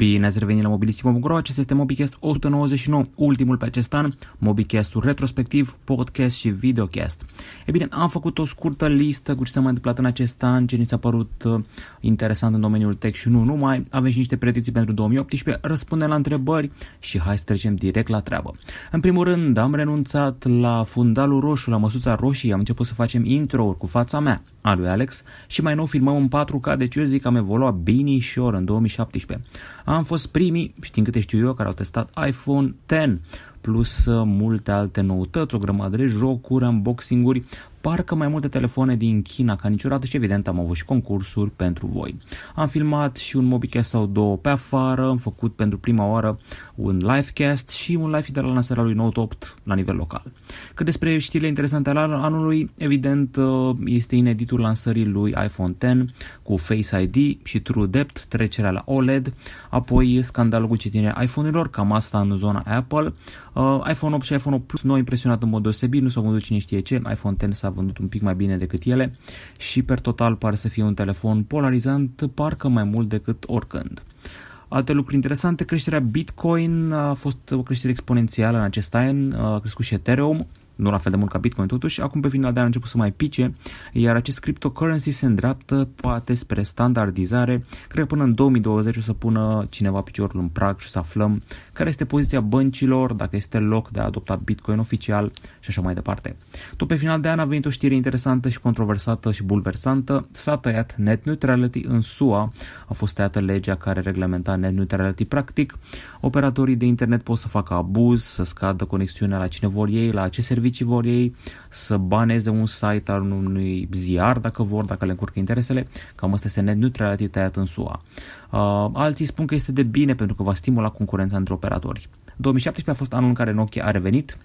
Bine ați revenit la mobilistic.ro, acesta este MobiCast 199, ultimul pe acest an, MobiCast-ul retrospectiv, podcast și videocast. E bine, am făcut o scurtă listă cu ce s-a mai întâmplat în acest an, ce ni s-a părut uh, interesant în domeniul tech și nu numai, avem și niște predicții pentru 2018, răspundem la întrebări și hai să trecem direct la treabă. În primul rând, am renunțat la fundalul roșu, la măsuța roșie, am început să facem intro-uri cu fața mea a lui Alex și mai nou filmăm în 4K, deci eu zic am evoluat ori în 2017. Am fost primii, știind câte știu eu, care au testat iPhone 10 plus uh, multe alte noutăți, o grămadă de jocuri, unboxing-uri, parcă mai multe telefoane din China ca niciodată și evident am avut și concursuri pentru voi. Am filmat și un mobicast sau două pe afară, am făcut pentru prima oară un livecast și un live de la lansarea lui Note 8 la nivel local. Cât despre știrile interesante ale anului, evident uh, este ineditul lansării lui iPhone 10 cu Face ID și True Depth, trecerea la OLED, apoi scandalul cu citirea iPhone-urilor, cam asta în zona Apple, Uh, iPhone 8 și iPhone 8 Plus nu au impresionat în mod deosebit, nu s-au vândut cine știe ce, iPhone 10 s-a vândut un pic mai bine decât ele și per total pare să fie un telefon polarizant parcă mai mult decât oricând. Alte lucruri interesante, creșterea Bitcoin a fost o creștere exponențială în acest an, a crescut și Ethereum, nu la fel de mult ca Bitcoin totuși, acum pe final de an a început să mai pice, iar acest cryptocurrency se îndreaptă poate spre standardizare. Cred că până în 2020 o să pună cineva piciorul în prag și o să aflăm care este poziția băncilor, dacă este loc de a adopta Bitcoin oficial și așa mai departe. Tot pe final de an a venit o știre interesantă și controversată și bulversantă. S-a tăiat net neutrality în SUA, a fost tăiată legea care reglementa net neutrality practic. Operatorii de internet pot să facă abuz, să scadă conexiunea la cine vor ei, la ce servicii publici vor ei, să baneze un site al unui ziar dacă vor, dacă le încurcă interesele. Cam asta este net neutrality tăiat în SUA. Uh, alții spun că este de bine pentru că va stimula concurența între operatori. 2017 a fost anul în care Nokia a revenit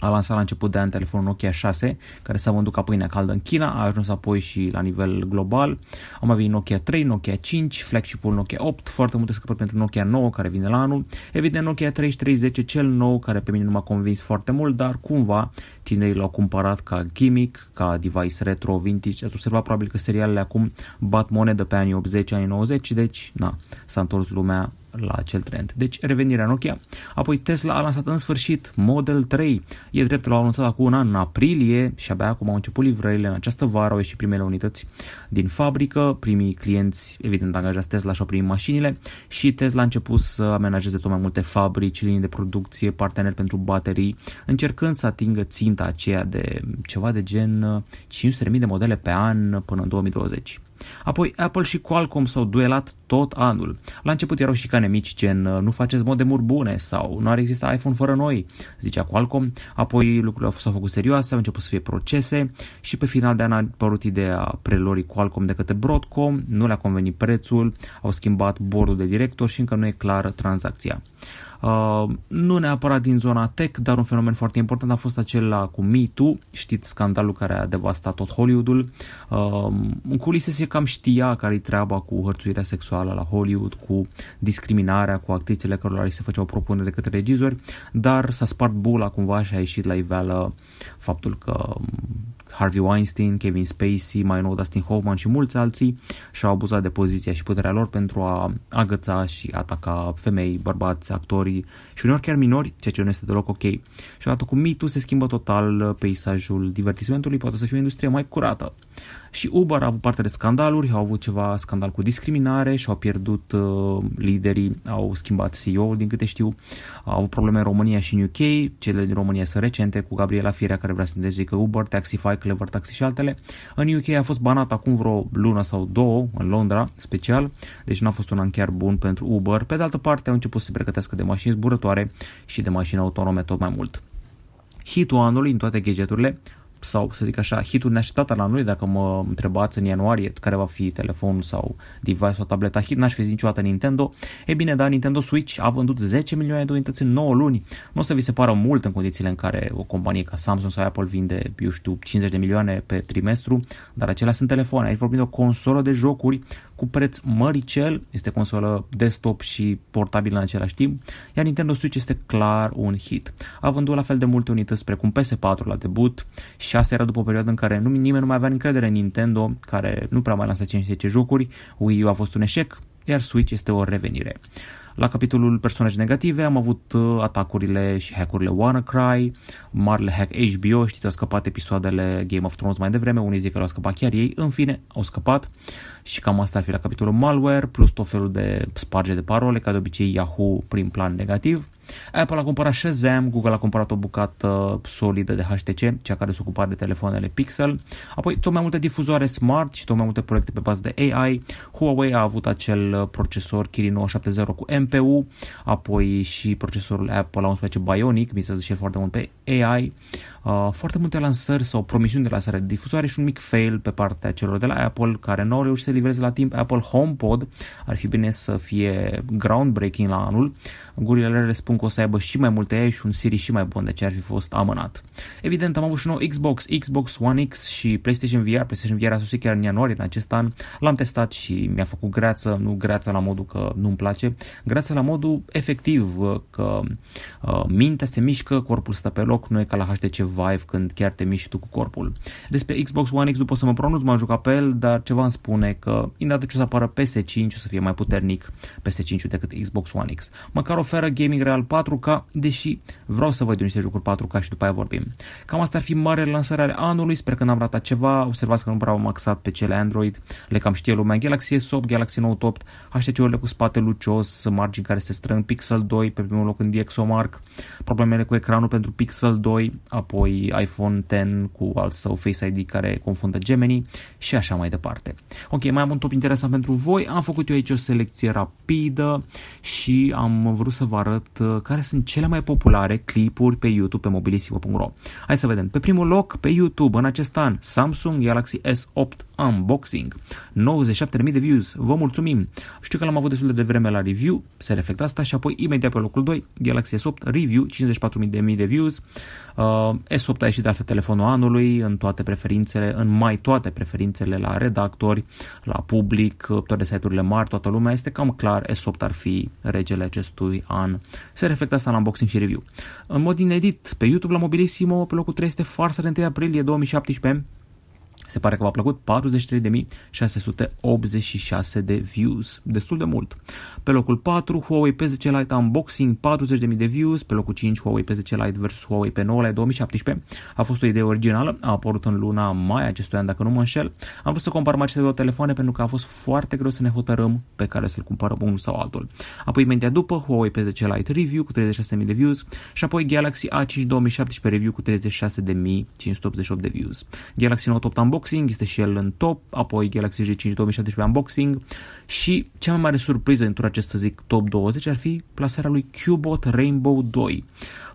a lansat la început de an telefonul Nokia 6, care s-a vândut ca pâinea caldă în China, a ajuns apoi și la nivel global. am mai venit Nokia 3, Nokia 5, flagship-ul Nokia 8, foarte multe scăpări pentru Nokia 9, care vine la anul. Evident, Nokia 3310, cel nou, care pe mine nu m-a convins foarte mult, dar cumva tinerii l-au cumpărat ca gimmick, ca device retro, vintage. Ați observat probabil că serialele acum bat monedă pe anii 80, anii 90, deci, na, s-a întors lumea la acel trend. Deci revenirea Nokia. Apoi Tesla a lansat în sfârșit Model 3. E drept, l-au anunțat acum un an, în aprilie, și abia acum au început livrările în această vară, au ieșit primele unități din fabrică, primii clienți, evident, angajați Tesla și-au primit mașinile și Tesla a început să amenajeze tot mai multe fabrici, linii de producție, parteneri pentru baterii, încercând să atingă ținta aceea de ceva de gen 500.000 de modele pe an până în 2020. Apoi Apple și Qualcomm s-au duelat tot anul. La început erau și cane mici, gen ă, nu faceți mur bune sau nu ar exista iPhone fără noi, zicea Qualcomm, apoi lucrurile fost au făcut serioase, au început să fie procese și pe final de an a apărut ideea prelorii Qualcomm de către Broadcom, nu le-a convenit prețul, au schimbat bordul de director și încă nu e clară tranzacția. Uh, nu neapărat din zona tech, dar un fenomen foarte important a fost acela cu MeToo, știți scandalul care a devastat tot Hollywoodul. Uh, în culise se cam știa care-i treaba cu hărțuirea sexuală actuală la Hollywood cu discriminarea, cu actrițele cărora li se făceau propuneri de către regizori, dar s-a spart bula cumva și a ieșit la iveală faptul că Harvey Weinstein, Kevin Spacey, mai nou Dustin Hoffman și mulți alții și-au abuzat de poziția și puterea lor pentru a agăța și ataca femei, bărbați, actorii și uneori chiar minori, ceea ce nu este deloc ok. Și odată cu mitul se schimbă total peisajul divertismentului, poate să fie o industrie mai curată. Și Uber a avut parte de scandaluri, au avut ceva scandal cu discriminare și au pierdut uh, liderii, au schimbat CEO-ul din câte știu, au avut probleme în România și în UK, cele din România sunt recente, cu Gabriela Firea care vrea să ne zică Uber, Taxify, Clever Taxi și altele. În UK a fost banat acum vreo lună sau două, în Londra special, deci nu a fost un an chiar bun pentru Uber. Pe de altă parte au început să se pregătească de mașini zburătoare și de mașini autonome tot mai mult. Hitul anului în toate gadgeturile sau să zic așa, hitul neașteptat la noi dacă mă întrebați în ianuarie care va fi telefonul sau device sau tableta hit, n-aș fi zis niciodată Nintendo. E bine, da, Nintendo Switch a vândut 10 milioane de unități în 9 luni. Nu o să vi se pară mult în condițiile în care o companie ca Samsung sau Apple vinde, eu știu, 50 de milioane pe trimestru, dar acelea sunt telefoane. Aici vorbim de o consolă de jocuri cu preț măricel, este consolă desktop și portabilă în același timp, iar Nintendo Switch este clar un hit. A vândut la fel de multe unități precum PS4 la debut și asta era după o perioadă în care nu, nimeni nu mai avea încredere în Nintendo, care nu prea mai lansa 510 jocuri, Wii U a fost un eșec, iar Switch este o revenire. La capitolul personaje negative am avut uh, atacurile și hackurile WannaCry, marele hack HBO, știți, au scăpat episoadele Game of Thrones mai devreme, unii zic că l au scăpat chiar ei, în fine, au scăpat și cam asta ar fi la capitolul malware, plus tot felul de sparge de parole, ca de obicei Yahoo prin plan negativ. Apple a cumpărat Shazam, Google a cumpărat o bucată solidă de HTC, cea care se ocupa de telefoanele Pixel, apoi tot mai multe difuzoare smart și tot mai multe proiecte pe bază de AI. Huawei a avut acel procesor Kirin 970 cu MPU, apoi și procesorul Apple A11 Bionic, mi și zice foarte mult pe AI. Uh, foarte multe lansări sau promisiuni de lansare de difuzoare și un mic fail pe partea celor de la Apple care nu au reușit să livreze la timp Apple HomePod. Ar fi bine să fie groundbreaking la anul. Gurile le răspund că o să aibă și mai multe AI și un Siri și mai bun, ce ar fi fost amânat. Evident, am avut și nou Xbox, Xbox One X și PlayStation VR. PlayStation VR a sosit chiar în ianuarie în acest an. L-am testat și mi-a făcut greață, nu greață la modul că nu-mi place, greață la modul efectiv că uh, mintea se mișcă, corpul stă pe loc, nu e ca la HTC Vive când chiar te miști tu cu corpul. Despre Xbox One X după să mă pronunț, m-am jucat pe el, dar ceva îmi spune că indată ce o să apară PS5 o să fie mai puternic PS5 decât Xbox One X. Măcar oferă gaming real 4 4K, deși vreau să văd eu niște jocuri 4K și după aia vorbim. Cam asta ar fi mare lansare ale anului, sper că n-am ratat ceva, observați că nu prea am maxat pe cele Android, le cam știe lumea, Galaxy S8, Galaxy Note 8, HTC-urile cu spate lucios, margini care se strâng, Pixel 2 pe primul loc în DxOMark, problemele cu ecranul pentru Pixel 2, apoi iPhone 10 cu alt său Face ID care confundă Gemini și așa mai departe. Ok, mai am un top interesant pentru voi, am făcut eu aici o selecție rapidă și am vrut să vă arăt uh, care sunt cele mai populare clipuri pe YouTube pe mobilissimo.ro. Hai să vedem. Pe primul loc, pe YouTube, în acest an, Samsung Galaxy S8 unboxing. 97.000 de views, vă mulțumim! Știu că l-am avut destul de vreme la review, se reflectă asta și apoi imediat pe locul 2, Galaxy S8 review, 54.000 de views. Uh, S8 a ieșit de altfel telefonul anului în toate preferințele, în mai toate preferințele la redactori, la public, toate site-urile mari, toată lumea, este cam clar, S8 ar fi regele acestui an. Se reflectă asta la unboxing și review. În mod inedit, pe YouTube la Mobilissimo, pe locul 3 este farsa de 1 aprilie 2017, se pare că v-a plăcut 43.686 de views, destul de mult. Pe locul 4, Huawei P10 Lite Unboxing, 40.000 de views. Pe locul 5, Huawei P10 Lite vs Huawei P9 Lite 2017. A fost o idee originală, a apărut în luna mai acestui an, dacă nu mă înșel. Am vrut să comparăm aceste două telefoane pentru că a fost foarte greu să ne hotărâm pe care să-l cumpărăm unul sau altul. Apoi, imediat după, Huawei P10 Lite Review cu 36.000 de views și apoi Galaxy A5 2017 Review cu 36.588 de views. Galaxy Note 8 Unboxing unboxing, este și el în top, apoi Galaxy J5 2017 unboxing și cea mai mare surpriză din acest, acesta, zic, top 20 ar fi plasarea lui Cubot Rainbow 2.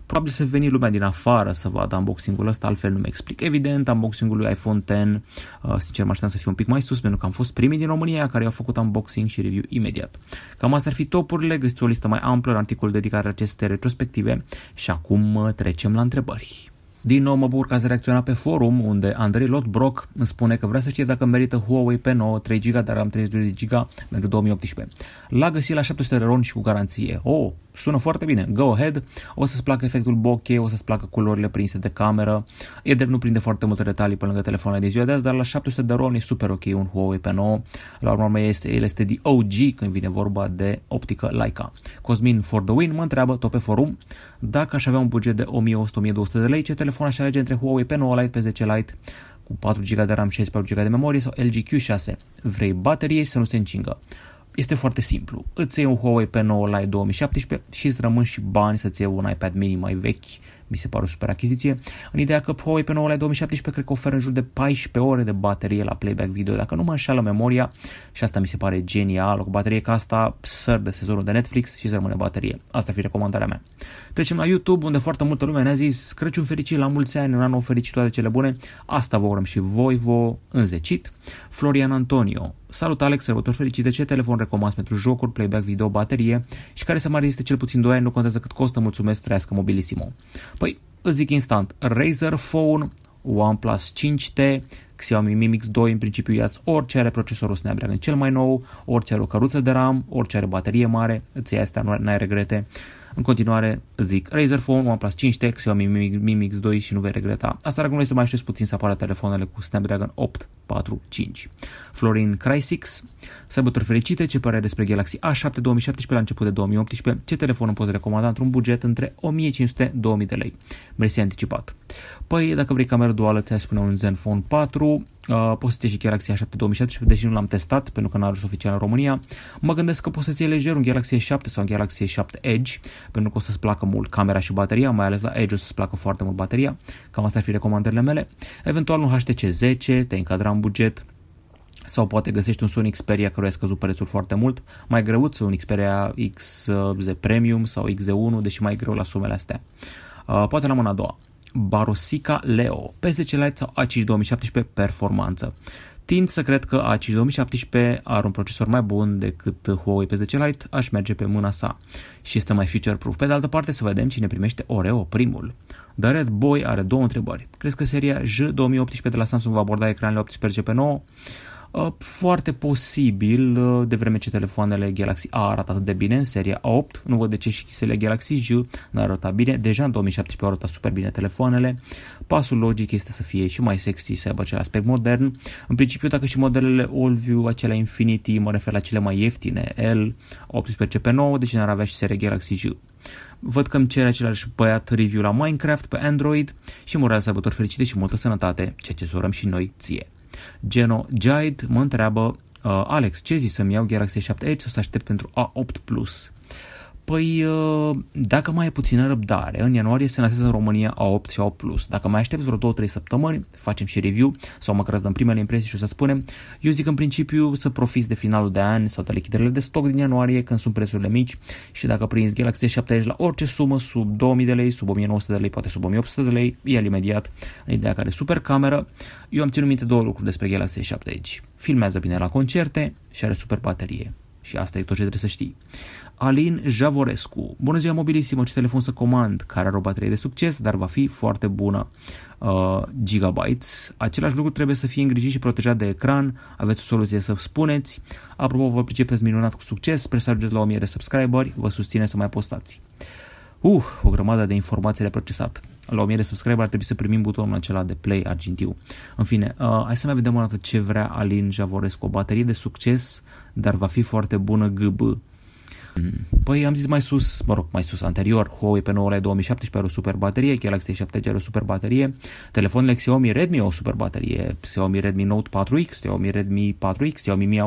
Probabil să veni lumea din afară să vadă unboxing-ul ăsta, altfel nu mi explic. Evident, unboxing-ul lui iPhone 10, uh, sincer mă așteptam să fiu un pic mai sus, pentru că am fost primii din România care au făcut unboxing și review imediat. Cam asta ar fi topurile, găsiți o listă mai amplă în articolul dedicat aceste retrospective și acum uh, trecem la întrebări. Din nou mă bucur că ați reacționat pe forum, unde Andrei Lotbrock îmi spune că vrea să știe dacă merită Huawei P9 3 GB, dar am 32 GB pentru 2018. L-a găsit la 700 de RON și cu garanție. Oh, sună foarte bine. Go ahead. O să-ți placă efectul bokeh, o să-ți placă culorile prinse de cameră. E drept, nu prinde foarte multe detalii pe lângă telefonul de ziua de azi, dar la 700 de RON e super ok un Huawei P9. La urmă, este, el este de OG când vine vorba de optică Leica. Cosmin for the win mă întreabă tot pe forum dacă aș avea un buget de 1100-1200 de lei, ce telefon telefon aș alege între Huawei P9 Lite, P10 Lite cu 4 GB de RAM, și 64 GB de memorie sau LG Q6. Vrei baterie și să nu se încingă. Este foarte simplu. Îți iei un Huawei P9 Lite 2017 și îți rămân și bani să-ți iei un iPad mini mai vechi mi se pare o super achiziție, în ideea că Huawei pe 9 2017 cred că oferă în jur de 14 ore de baterie la playback video, dacă nu mă înșală memoria și asta mi se pare genial, o baterie ca asta săr de sezonul de Netflix și să rămâne baterie. Asta fi recomandarea mea. Trecem la YouTube, unde foarte multă lume ne-a zis Crăciun fericit, la mulți ani, un an nou fericit, toate cele bune. Asta vă urăm și voi, vă înzecit. Florian Antonio, Salut Alex, sărbători fericite, ce telefon recomand pentru jocuri, playback, video, baterie și care să mai reziste cel puțin 2 ani, nu contează cât costă, mulțumesc, trăiască mobilissimo. Păi, îți zic instant, Razer Phone, OnePlus 5T, Xiaomi Mi Mix 2, în principiu iați orice are procesorul Snapdragon cel mai nou, orice are o căruță de RAM, orice are baterie mare, îți ia astea, nu ai regrete. Uh, în continuare, zic Razer Phone, OnePlus 5T, Xiaomi Mi Mix 2 și nu vei regreta. Asta dacă nu să mai aștepți puțin să apară telefoanele cu Snapdragon 845. Florin Crysix, Sărbători fericite, ce părere despre Galaxy A7 2017 la început de 2018, ce telefon îmi poți recomanda într-un buget între 1500-2000 de lei. Mersi anticipat. Păi, dacă vrei cameră duală, ți-aș spune un Zenfone 4, Uh, poți să ții și Galaxy A7 2017, deși nu l-am testat pentru că n-a ajuns oficial în România. Mă gândesc că poți să iei lejer un Galaxy A7 sau un Galaxy A7 Edge, pentru că o să-ți placă mult camera și bateria, mai ales la Edge o să-ți placă foarte mult bateria. Cam asta ar fi recomandările mele. Eventual un HTC 10, te încadra în buget, sau poate găsești un Sony Xperia care a scăzut prețul foarte mult, mai să un Xperia XZ Premium sau XZ1, deși mai greu la sumele astea. Uh, poate la mâna a doua. Barosica Leo, P10 Lite sau A5 2017 performanță. Tind să cred că A5 2017 are un procesor mai bun decât Huawei P10 Lite, aș merge pe mâna sa. Și este mai future-proof. Pe de altă parte, să vedem cine primește Oreo primul. The Red Boy are două întrebări. Crezi că seria J 2018 de la Samsung va aborda ecranele 18 pe 9? Uh, foarte posibil, uh, de vreme ce telefoanele Galaxy A arată atât de bine în seria A8, nu văd de ce și chisele Galaxy J nu arăta bine, deja în 2017 arăta super bine telefoanele, pasul logic este să fie și mai sexy, să aibă acel aspect modern, în principiu dacă și modelele AllView, acelea Infinity, mă refer la cele mai ieftine, L, 18 pe 9, deci n-ar avea și seria Galaxy J. Văd că îmi cere același băiat review la Minecraft pe Android și mă urez sărbători fericite și multă sănătate, ceea ce sorăm și noi ție. Geno Jaid mă întreabă, uh, Alex, ce zici să-mi iau Galaxy 7 Edge sau să aștept pentru A8 Plus? Păi, uh, dacă mai e puțină răbdare, în ianuarie se lansează în România A8 și A8+. Dacă mai aștepți vreo 2-3 săptămâni, facem și review sau măcar îți dăm primele impresii și o să spunem. Eu zic în principiu să profiți de finalul de an sau de lichidările de stoc din ianuarie când sunt prețurile mici și dacă prinzi Galaxy S70 la orice sumă sub 2000 de lei, sub 1900 de lei, poate sub 1800 de lei, el imediat în ideea care super cameră. Eu am ținut minte două lucruri despre Galaxy S70. Filmează bine la concerte și are super baterie. Și asta e tot ce trebuie să știi. Alin Javorescu. Bună ziua, mobilisimă, ce telefon să comand? Care are o baterie de succes, dar va fi foarte bună. Uh, gigabytes. Același lucru trebuie să fie îngrijit și protejat de ecran. Aveți o soluție să spuneți. Apropo, vă pricepeți minunat cu succes. Sper să ajungeți la 1000 de subscriberi. Vă susține să mai postați. Uh, Uh, o grămadă de informații de procesat. La 1000 de subscriber ar trebui să primim butonul acela de play argintiu. În fine, uh, hai să mai vedem o dată ce vrea Alin Javorescu. O baterie de succes, dar va fi foarte bună GB. Păi am zis mai sus, mă rog, mai sus anterior, Huawei pe 9 2017 are o super baterie, Galaxy 7 are o super baterie, telefonul Xiaomi Redmi au o super baterie, Xiaomi Redmi Note 4X, Xiaomi Redmi 4X, Xiaomi Mi A1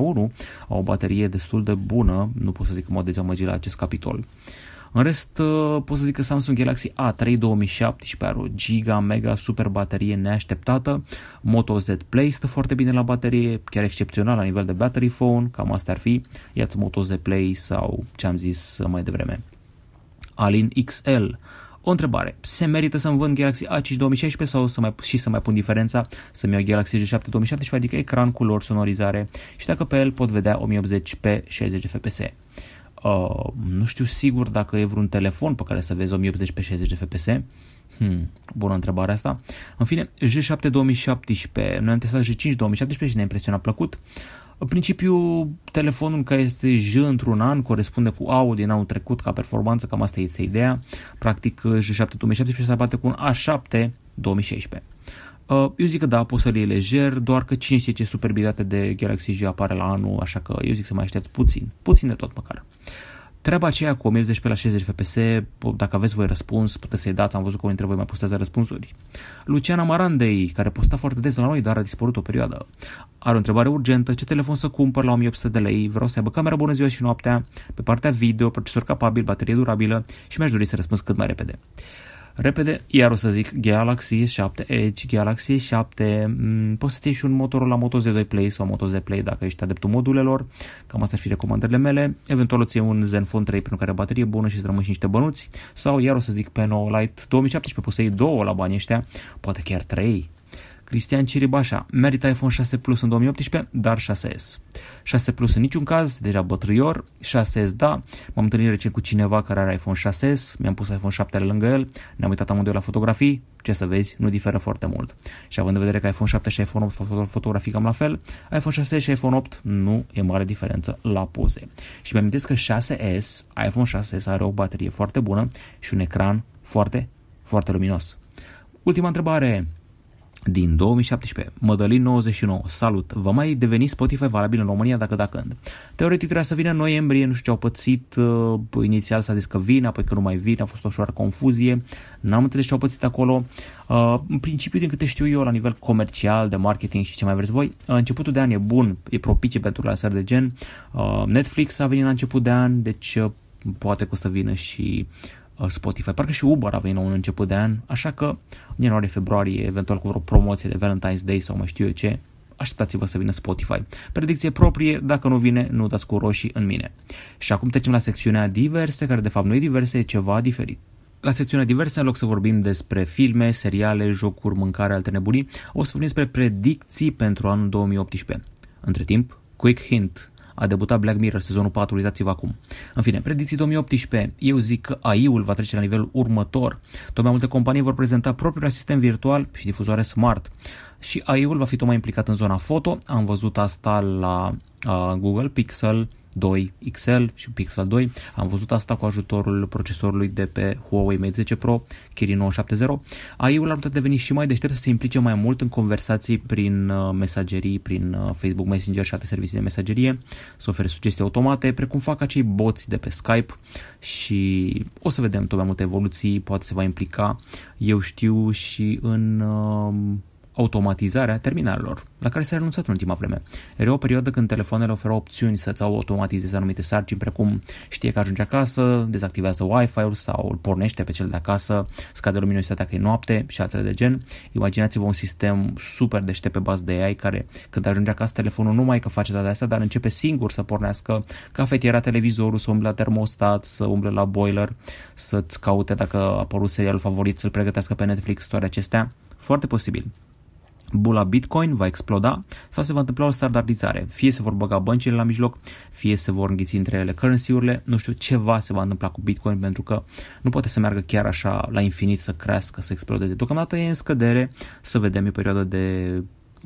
au o baterie destul de bună, nu pot să zic că m-au dezamăgit la acest capitol. Uh, în rest, uh, pot să zic că Samsung Galaxy A3 2017 are o giga, mega, super baterie neașteptată. Moto Z Play stă foarte bine la baterie, chiar excepțional la nivel de battery phone, cam asta ar fi. Iați Moto Z Play sau ce am zis mai devreme. Alin XL o întrebare. Se merită să-mi vând Galaxy A5 2016 sau să mai, și să mai pun diferența să-mi iau Galaxy G7 2017, adică ecran, culori, sonorizare și dacă pe el pot vedea 1080p 60 fps. Uh, nu știu sigur dacă e vreun telefon pe care să vezi 1080 pe 60 fps. Hmm, bună întrebare asta. În fine, j 7 2017. Noi am testat j 5 2017 și ne-a impresionat plăcut. În principiu, telefonul care este J într-un an corespunde cu AU din anul trecut ca performanță, cam asta este ideea. Practic, J7 2017 se bate cu un A7 2016. Uh, eu zic că da, poți să l iei lejer, doar că cine știe ce superbitate de Galaxy J apare la anul, așa că eu zic să mai aștept puțin, puțin de tot măcar. Treaba aceea cu 1080p la 60 fps, dacă aveți voi răspuns, puteți să-i dați, am văzut că unii dintre voi mai postează răspunsuri. Luciana Marandei, care posta foarte des la noi, dar a dispărut o perioadă, are o întrebare urgentă, ce telefon să cumpăr la 1800 de lei, vreau să aibă camera bună ziua și noaptea, pe partea video, procesor capabil, baterie durabilă și mi-aș dori să răspuns cât mai repede. Uh, repede, iar o să zic Galaxy 7 Edge, Galaxy 7, mm, poți să iei și un Motorola Moto Z2 Play sau Moto Z Play dacă ești adeptul modulelor, cam asta ar fi recomandările mele, eventual îți iei un Zenfone 3 pentru care baterie bună și îți rămâi și niște bănuți, sau iar o să zic pe 9 Lite 2017 poți să iei două la banii ăștia, poate chiar trei, Cristian Ciribașa, merită iPhone 6 Plus în 2018, dar 6S. 6 Plus în niciun caz, deja bătrâior, 6S da, m-am întâlnit recent cu cineva care are iPhone 6S, mi-am pus iPhone 7 lângă el, ne-am uitat amândoi la fotografii, ce să vezi, nu diferă foarte mult. Și având în vedere că iPhone 7 și iPhone 8 fac fotografii cam la fel, iPhone 6 și iPhone 8 nu e mare diferență la poze. Și mi-am că 6S, iPhone 6S are o baterie foarte bună și un ecran foarte, foarte luminos. Ultima întrebare, din 2017. Mădălin 99, salut! vă mai deveni Spotify valabil în România dacă da când? Teoretic trebuia să vină în noiembrie, nu știu ce au pățit, uh, inițial s-a zis că vine, apoi că nu mai vine, a fost o ușoară confuzie, n-am înțeles ce au pățit acolo. Uh, în principiu, din câte știu eu, la nivel comercial, de marketing și ce mai vreți voi, uh, începutul de an e bun, e propice pentru lansări de gen. Uh, Netflix a venit la început de an, deci uh, poate că o să vină și uh, Uh, Spotify. Parcă și Uber a venit la un început de an, așa că în ianuarie-februarie, eventual cu vreo promoție de Valentine's Day sau mai știu eu ce, așteptați-vă să vină Spotify. Predicție proprie, dacă nu vine, nu dați cu roșii în mine. Și acum trecem la secțiunea diverse, care de fapt nu e diverse, e ceva diferit. La secțiunea diverse, în loc să vorbim despre filme, seriale, jocuri, mâncare, alte nebunii, o să vorbim despre predicții pentru anul 2018. Între timp, quick hint, a debutat Black Mirror sezonul 4, uitați-vă acum. În fine, predicții 2018. Eu zic că AI-ul va trece la nivelul următor. Tot mai multe companii vor prezenta propriul asistent virtual și difuzoare smart. Și AI-ul va fi tot mai implicat în zona foto. Am văzut asta la uh, Google Pixel 2 XL și Pixel 2. Am văzut asta cu ajutorul procesorului de pe Huawei Mate 10 Pro, Kirin 970. AI-ul ar putea deveni și mai deștept să se implice mai mult în conversații prin uh, mesagerii, prin uh, Facebook Messenger și alte servicii de mesagerie, să ofere sugestii automate, precum fac acei boți de pe Skype și o să vedem tot mai multe evoluții, poate se va implica, eu știu, și în uh, automatizarea terminalelor, la care s-a renunțat în ultima vreme. Era o perioadă când telefoanele oferă opțiuni să-ți automatizeze anumite sarcini, precum știe că ajunge acasă, dezactivează Wi-Fi-ul sau îl pornește pe cel de acasă, scade luminositatea că e noapte și altele de gen. Imaginați-vă un sistem super deștept pe bază de AI care când ajunge acasă telefonul nu mai că face data asta, dar începe singur să pornească cafetiera, televizorul, să umble la termostat, să umble la boiler, să-ți caute dacă a apărut serialul favorit, să-l pregătească pe Netflix, toate acestea. Foarte posibil bula Bitcoin va exploda sau se va întâmpla o standardizare. Fie se vor băga băncile la mijloc, fie se vor înghiți între ele currency-urile, nu știu ceva se va întâmpla cu Bitcoin pentru că nu poate să meargă chiar așa la infinit să crească, să explodeze. Deocamdată e în scădere, să vedem, e perioadă de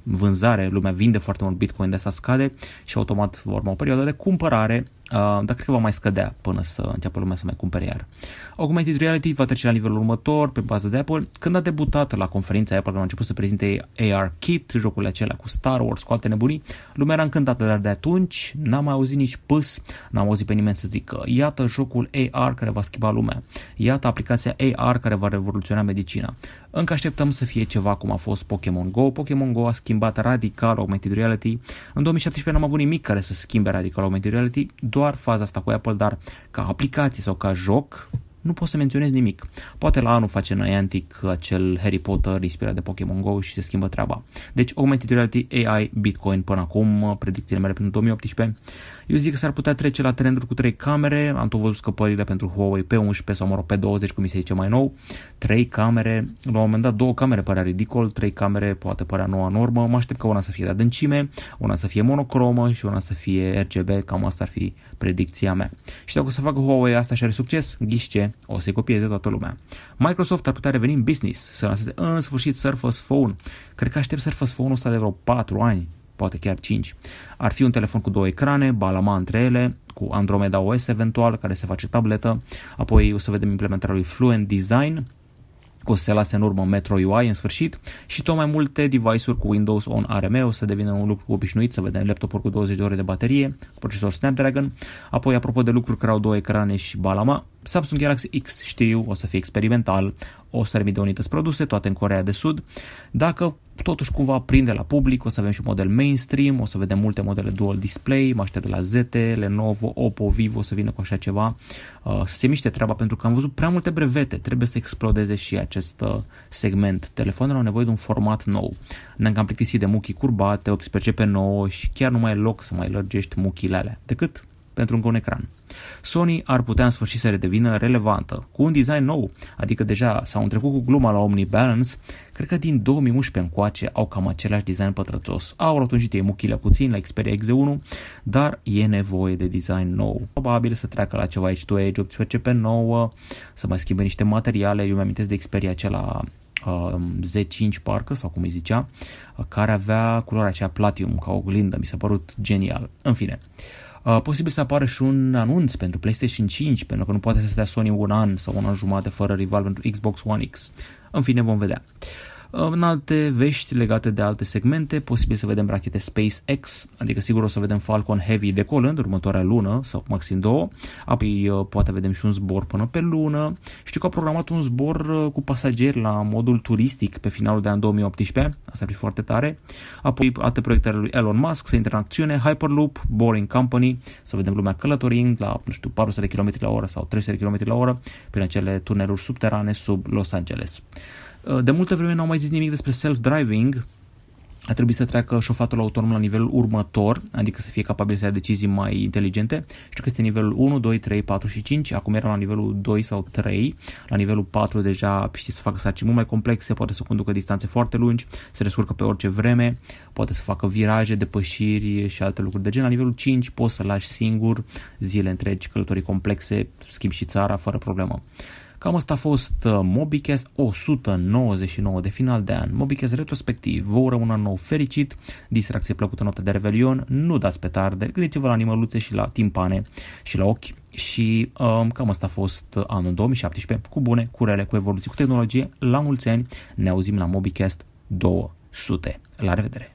vânzare, lumea vinde foarte mult Bitcoin, de asta scade și automat vor urma o perioadă de cumpărare Uh, dar cred că va mai scădea până să înceapă lumea să mai cumpere iar. Augmented Reality va trece la nivelul următor pe bază de Apple. Când a debutat la conferința Apple, a început să prezinte AR Kit, jocurile acelea cu Star Wars, cu alte nebunii, lumea era încântată, dar de atunci n-am mai auzit nici pâs, n-am auzit pe nimeni să zică, iată jocul AR care va schimba lumea, iată aplicația AR care va revoluționa medicina. Încă așteptăm să fie ceva cum a fost Pokémon Go. Pokémon Go a schimbat radical Augmented Reality. În 2017 n-am avut nimic care să schimbe radical Augmented Reality, doar doar faza asta cu Apple, dar ca aplicație sau ca joc, nu pot să menționez nimic. Poate la anul face Niantic acel Harry Potter inspirat de Pokémon GO și se schimbă treaba. Deci Augmented Reality, AI, Bitcoin până acum, predicțiile mele pentru 2018. Eu zic că s-ar putea trece la trenduri cu 3 camere, am tot văzut scăpările pentru Huawei P11 sau mă rog P20 cum mi se zice mai nou, 3 camere, la un moment dat 2 camere părea ridicol, 3 camere poate părea noua normă, mă aștept că una să fie de adâncime, una să fie monocromă și una să fie RGB, cam asta ar fi predicția mea. Și dacă o să facă Huawei asta și are succes, ghiște, o să-i copieze toată lumea. Microsoft ar putea reveni în business, să lanseze în sfârșit Surface Phone. Cred că aștept Surface Phone-ul ăsta de vreo 4 ani, poate chiar 5. Ar fi un telefon cu două ecrane, balama între ele, cu Andromeda OS eventual, care se face tabletă, apoi o să vedem implementarea lui Fluent Design, o să se lase în urmă Metro UI în sfârșit și tot mai multe device-uri cu Windows on ARM o să devină un lucru obișnuit, să vedem laptopuri cu 20 de ore de baterie, cu procesor Snapdragon, apoi apropo de lucruri care au două ecrane și balama, Samsung Galaxy X știu, o să fie experimental, 100.000 de unități produse, toate în Corea de Sud. Dacă totuși cumva prinde la public, o să avem și model mainstream, o să vedem multe modele dual display, mă aștept de la ZT, Lenovo, Oppo, Vivo să vină cu așa ceva, uh, să se miște treaba pentru că am văzut prea multe brevete, trebuie să explodeze și acest uh, segment. Telefoanele au nevoie de un format nou. Ne-am cam plictisit de muchii curbate, 18 pe 9 și chiar nu mai e loc să mai lărgești muchile alea, decât pentru încă un ecran. Sony ar putea în sfârșit să redevină relevantă, cu un design nou, adică deja s-au întrecut cu gluma la Omnibalance, cred că din 2011 încoace au cam același design pătrățos. Au rotunjit ei muchile puțin la Xperia X1, dar e nevoie de design nou. Probabil să treacă la ceva aici to Edge 18 pe 9, să mai schimbe niște materiale, eu mi-amintesc de Xperia acela um, Z5 parcă, sau cum îi zicea, care avea culoarea aceea platium ca oglindă, mi s-a părut genial. În fine, uh, Uh, posibil să apară și un anunț pentru PlayStation 5, pentru că nu poate să stea Sony un an sau un an jumate fără rival pentru Xbox One X. În fine, vom vedea. În alte vești legate de alte segmente, posibil să vedem rachete SpaceX, adică sigur o să vedem Falcon Heavy decolând următoarea lună sau maxim două, apoi uh, poate vedem și un zbor până pe lună. Știu că au programat un zbor uh, cu pasageri la modul turistic pe finalul de an 2018, asta ar fi foarte tare. Apoi alte proiecte ale lui Elon Musk să intre în acțiune, Hyperloop, Boring Company, să vedem lumea călătorind la, nu știu, 400 de km la oră sau 300 de km la oră prin acele tuneluri subterane sub Los Angeles. Uh, de multă vreme n-au mai zis nimic despre self-driving, a trebuit să treacă șofatul autonom la nivelul următor, adică să fie capabil să ia decizii mai inteligente. Știu că este nivelul 1, 2, 3, 4 și 5, acum era la nivelul 2 sau 3, la nivelul 4 deja știți să facă sarcini mult mai complexe, poate să conducă distanțe foarte lungi, se descurcă pe orice vreme, poate să facă viraje, depășiri și alte lucruri de gen. La nivelul 5 poți să lași singur zile întregi, călătorii complexe, schimbi și țara fără problemă. Cam asta a fost uh, MobiCast 199 de final de an. MobiCast retrospectiv. Vă urăm un an nou fericit, distracție plăcută noapte de revelion, nu dați petarde, gândiți-vă la animăluțe și la timpane și la ochi și um, cam asta a fost uh, anul 2017 cu bune, cu rele, cu evoluții, cu tehnologie. La mulți ani ne auzim la MobiCast 200. La revedere!